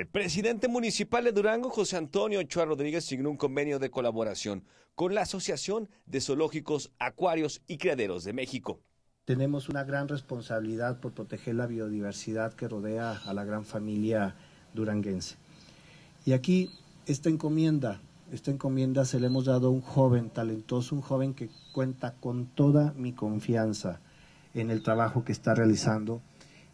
El presidente municipal de Durango, José Antonio Ochoa Rodríguez, signó un convenio de colaboración con la Asociación de Zoológicos, Acuarios y Criaderos de México. Tenemos una gran responsabilidad por proteger la biodiversidad que rodea a la gran familia duranguense. Y aquí esta encomienda, esta encomienda se le hemos dado a un joven talentoso, un joven que cuenta con toda mi confianza en el trabajo que está realizando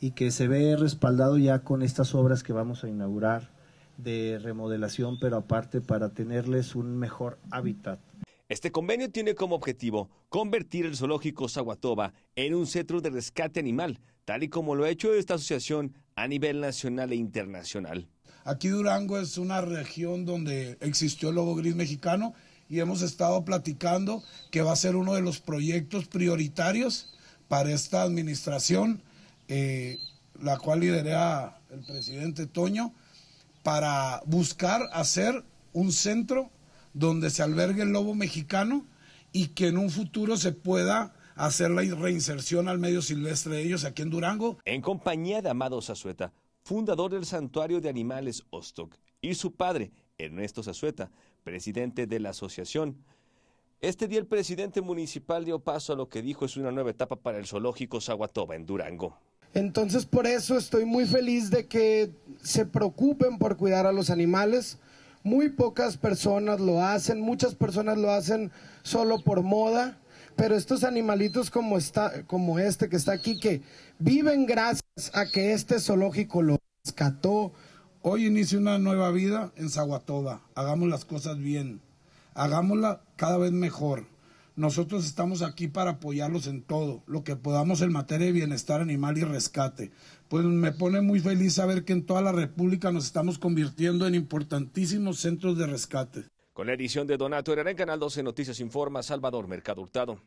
y que se ve respaldado ya con estas obras que vamos a inaugurar de remodelación, pero aparte para tenerles un mejor hábitat. Este convenio tiene como objetivo convertir el zoológico Zaguatoba en un centro de rescate animal, tal y como lo ha hecho esta asociación a nivel nacional e internacional. Aquí Durango es una región donde existió el lobo gris mexicano y hemos estado platicando que va a ser uno de los proyectos prioritarios para esta administración eh, la cual lidera el presidente Toño, para buscar hacer un centro donde se albergue el lobo mexicano y que en un futuro se pueda hacer la reinserción al medio silvestre de ellos aquí en Durango. En compañía de Amado Zazueta, fundador del Santuario de Animales Ostok, y su padre, Ernesto Zazueta, presidente de la asociación. Este día el presidente municipal dio paso a lo que dijo es una nueva etapa para el zoológico Zaguatoba en Durango. Entonces por eso estoy muy feliz de que se preocupen por cuidar a los animales. Muy pocas personas lo hacen, muchas personas lo hacen solo por moda, pero estos animalitos como, como este que está aquí, que viven gracias a que este zoológico lo rescató. Hoy inicia una nueva vida en Zaguatoba. Hagamos las cosas bien, hagámosla cada vez mejor. Nosotros estamos aquí para apoyarlos en todo, lo que podamos en materia de bienestar animal y rescate. Pues me pone muy feliz saber que en toda la República nos estamos convirtiendo en importantísimos centros de rescate. Con la edición de Donato Herrera en Canal 12 Noticias Informa Salvador Mercado Hurtado.